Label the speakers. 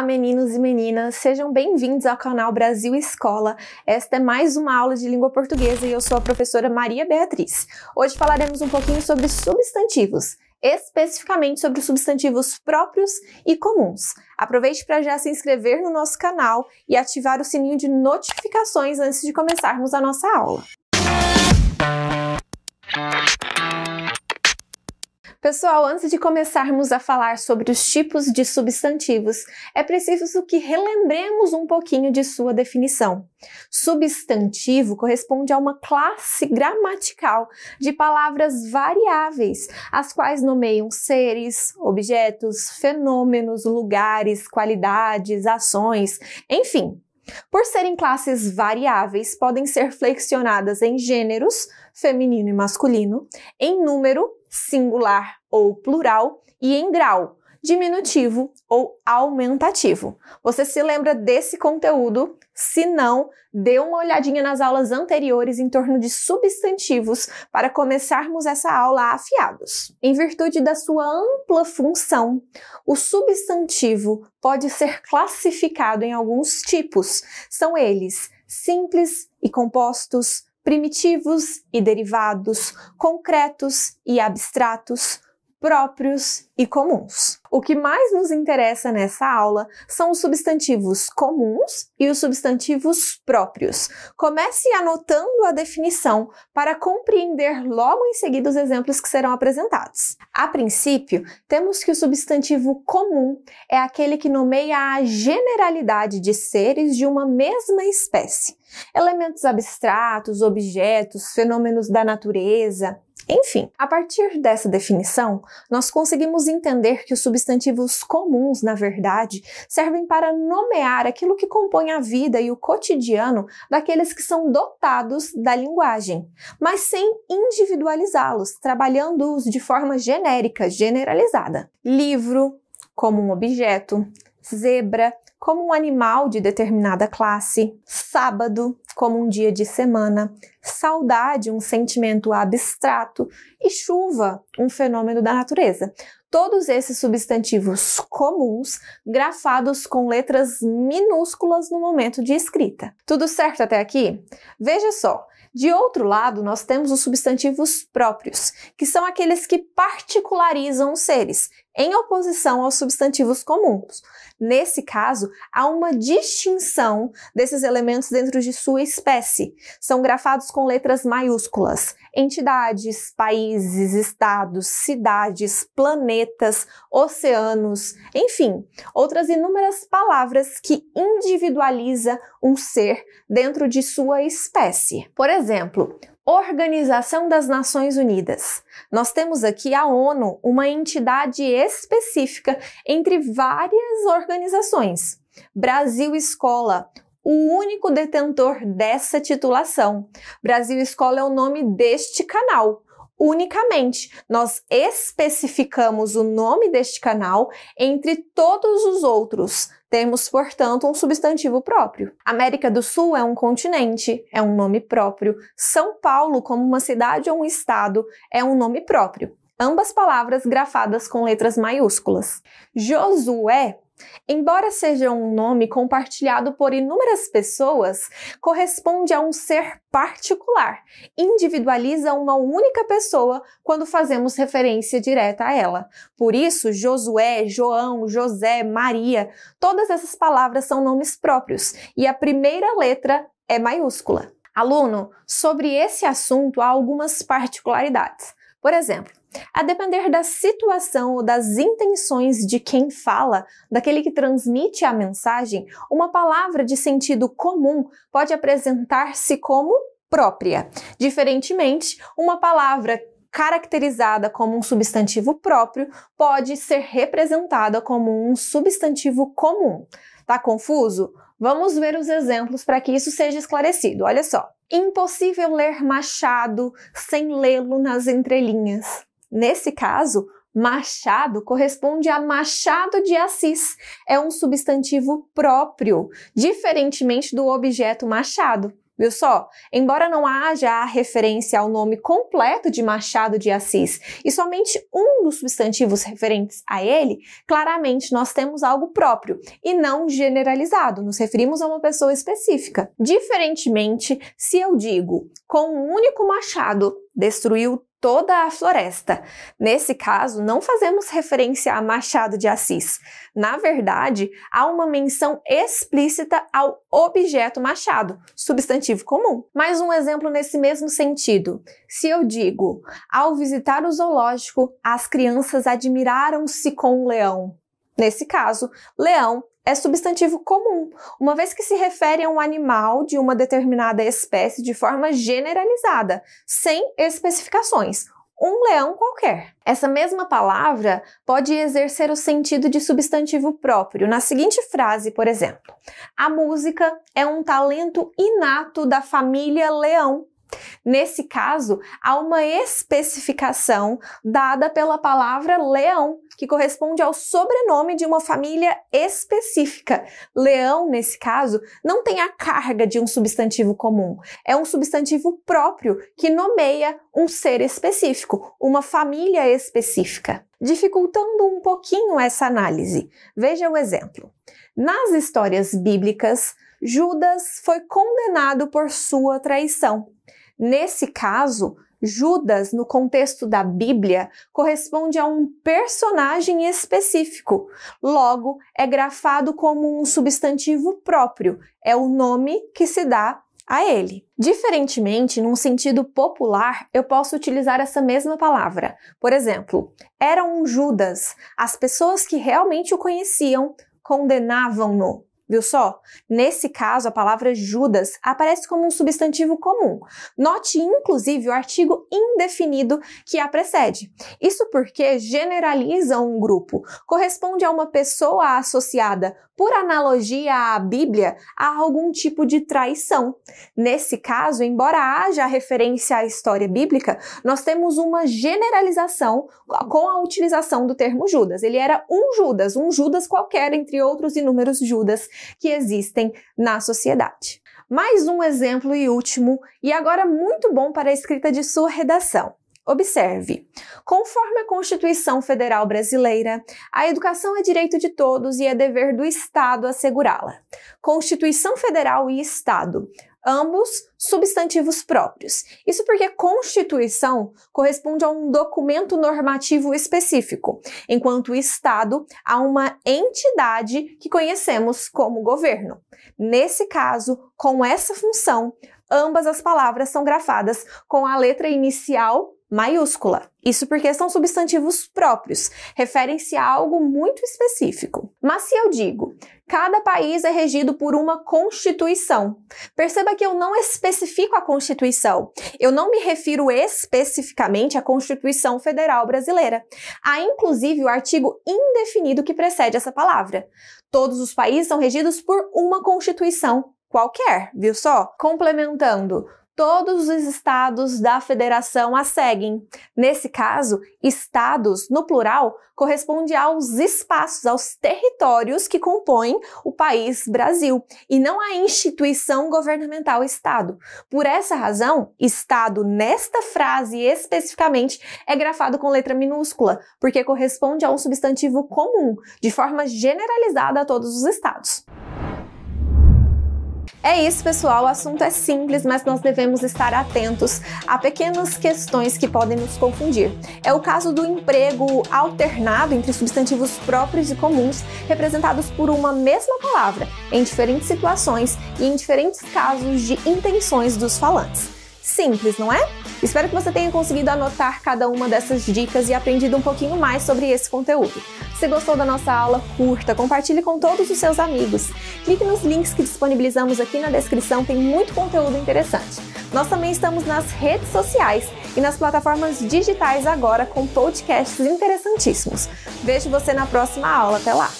Speaker 1: Olá, meninos e meninas, sejam bem-vindos ao canal Brasil Escola. Esta é mais uma aula de língua portuguesa e eu sou a professora Maria Beatriz. Hoje falaremos um pouquinho sobre substantivos, especificamente sobre substantivos próprios e comuns. Aproveite para já se inscrever no nosso canal e ativar o sininho de notificações antes de começarmos a nossa aula. Pessoal, antes de começarmos a falar sobre os tipos de substantivos, é preciso que relembremos um pouquinho de sua definição. Substantivo corresponde a uma classe gramatical de palavras variáveis, as quais nomeiam seres, objetos, fenômenos, lugares, qualidades, ações, enfim, por serem classes variáveis, podem ser flexionadas em gêneros, feminino e masculino, em número, singular ou plural e em grau, diminutivo ou aumentativo. Você se lembra desse conteúdo? Se não, dê uma olhadinha nas aulas anteriores em torno de substantivos para começarmos essa aula afiados. Em virtude da sua ampla função, o substantivo pode ser classificado em alguns tipos. São eles simples e compostos, primitivos e derivados, concretos e abstratos, próprios e comuns. O que mais nos interessa nessa aula são os substantivos comuns e os substantivos próprios. Comece anotando a definição para compreender logo em seguida os exemplos que serão apresentados. A princípio, temos que o substantivo comum é aquele que nomeia a generalidade de seres de uma mesma espécie. Elementos abstratos, objetos, fenômenos da natureza, enfim, a partir dessa definição, nós conseguimos entender que os substantivos comuns, na verdade, servem para nomear aquilo que compõe a vida e o cotidiano daqueles que são dotados da linguagem, mas sem individualizá-los, trabalhando-os de forma genérica, generalizada. Livro, como um objeto, zebra, como um animal de determinada classe, sábado, como um dia de semana, saudade, um sentimento abstrato, e chuva, um fenômeno da natureza todos esses substantivos comuns grafados com letras minúsculas no momento de escrita. Tudo certo até aqui? Veja só, de outro lado, nós temos os substantivos próprios, que são aqueles que particularizam os seres, em oposição aos substantivos comuns. Nesse caso, há uma distinção desses elementos dentro de sua espécie. São grafados com letras maiúsculas entidades, países, estados, cidades, planetas, oceanos, enfim, outras inúmeras palavras que individualiza um ser dentro de sua espécie. Por exemplo, Organização das Nações Unidas. Nós temos aqui a ONU, uma entidade específica entre várias organizações. Brasil Escola, o único detentor dessa titulação. Brasil Escola é o nome deste canal. Unicamente, nós especificamos o nome deste canal entre todos os outros. Temos, portanto, um substantivo próprio. América do Sul é um continente, é um nome próprio. São Paulo, como uma cidade ou um estado, é um nome próprio ambas palavras grafadas com letras maiúsculas. Josué Embora seja um nome compartilhado por inúmeras pessoas, corresponde a um ser particular, individualiza uma única pessoa quando fazemos referência direta a ela. Por isso, Josué, João, José, Maria, todas essas palavras são nomes próprios e a primeira letra é maiúscula. Aluno, sobre esse assunto há algumas particularidades. Por exemplo, a depender da situação ou das intenções de quem fala, daquele que transmite a mensagem, uma palavra de sentido comum pode apresentar-se como própria. Diferentemente, uma palavra caracterizada como um substantivo próprio pode ser representada como um substantivo comum. Tá confuso? Vamos ver os exemplos para que isso seja esclarecido. Olha só. Impossível ler Machado sem lê-lo nas entrelinhas. Nesse caso, Machado corresponde a Machado de Assis, é um substantivo próprio, diferentemente do objeto machado. Viu só? Embora não haja a referência ao nome completo de Machado de Assis e somente um dos substantivos referentes a ele, claramente nós temos algo próprio e não generalizado, nos referimos a uma pessoa específica. Diferentemente, se eu digo com um único machado destruiu toda a floresta. Nesse caso, não fazemos referência a Machado de Assis. Na verdade, há uma menção explícita ao objeto Machado, substantivo comum. Mais um exemplo nesse mesmo sentido. Se eu digo, ao visitar o zoológico, as crianças admiraram-se com o leão. Nesse caso, leão é substantivo comum, uma vez que se refere a um animal de uma determinada espécie de forma generalizada, sem especificações, um leão qualquer. Essa mesma palavra pode exercer o sentido de substantivo próprio na seguinte frase, por exemplo: A música é um talento inato da família leão Nesse caso, há uma especificação dada pela palavra leão, que corresponde ao sobrenome de uma família específica. Leão, nesse caso, não tem a carga de um substantivo comum, é um substantivo próprio que nomeia um ser específico, uma família específica. Dificultando um pouquinho essa análise, veja o exemplo. Nas histórias bíblicas, Judas foi condenado por sua traição. Nesse caso, Judas, no contexto da Bíblia, corresponde a um personagem específico. Logo, é grafado como um substantivo próprio, é o nome que se dá a ele. Diferentemente, num sentido popular, eu posso utilizar essa mesma palavra. Por exemplo, era um Judas. As pessoas que realmente o conheciam condenavam-no. Viu só? Nesse caso, a palavra Judas aparece como um substantivo comum. Note inclusive o artigo indefinido que a precede. Isso porque generaliza um grupo, corresponde a uma pessoa associada por analogia à Bíblia, há algum tipo de traição. Nesse caso, embora haja referência à história bíblica, nós temos uma generalização com a utilização do termo Judas. Ele era um Judas, um Judas qualquer, entre outros inúmeros Judas que existem na sociedade. Mais um exemplo e último, e agora muito bom para a escrita de sua redação. Observe: conforme a Constituição Federal Brasileira, a educação é direito de todos e é dever do Estado assegurá-la. Constituição Federal e Estado, ambos substantivos próprios. Isso porque Constituição corresponde a um documento normativo específico, enquanto Estado a uma entidade que conhecemos como governo. Nesse caso, com essa função, ambas as palavras são grafadas com a letra inicial maiúscula. Isso porque são substantivos próprios, referem-se a algo muito específico. Mas se eu digo, cada país é regido por uma constituição, perceba que eu não especifico a constituição. Eu não me refiro especificamente à Constituição Federal Brasileira. Há inclusive o artigo indefinido que precede essa palavra. Todos os países são regidos por uma constituição, qualquer, viu só? Complementando, todos os estados da federação a seguem. Nesse caso, estados, no plural, corresponde aos espaços, aos territórios que compõem o país Brasil, e não à instituição governamental Estado. Por essa razão, Estado, nesta frase especificamente, é grafado com letra minúscula, porque corresponde a um substantivo comum, de forma generalizada a todos os estados. É isso, pessoal. O assunto é simples, mas nós devemos estar atentos a pequenas questões que podem nos confundir. É o caso do emprego alternado entre substantivos próprios e comuns, representados por uma mesma palavra, em diferentes situações e em diferentes casos de intenções dos falantes. Simples, não é? Espero que você tenha conseguido anotar cada uma dessas dicas e aprendido um pouquinho mais sobre esse conteúdo. Se gostou da nossa aula, curta, compartilhe com todos os seus amigos. Clique nos links que disponibilizamos aqui na descrição, tem muito conteúdo interessante. Nós também estamos nas redes sociais e nas plataformas digitais agora com podcasts interessantíssimos. Vejo você na próxima aula. Até lá!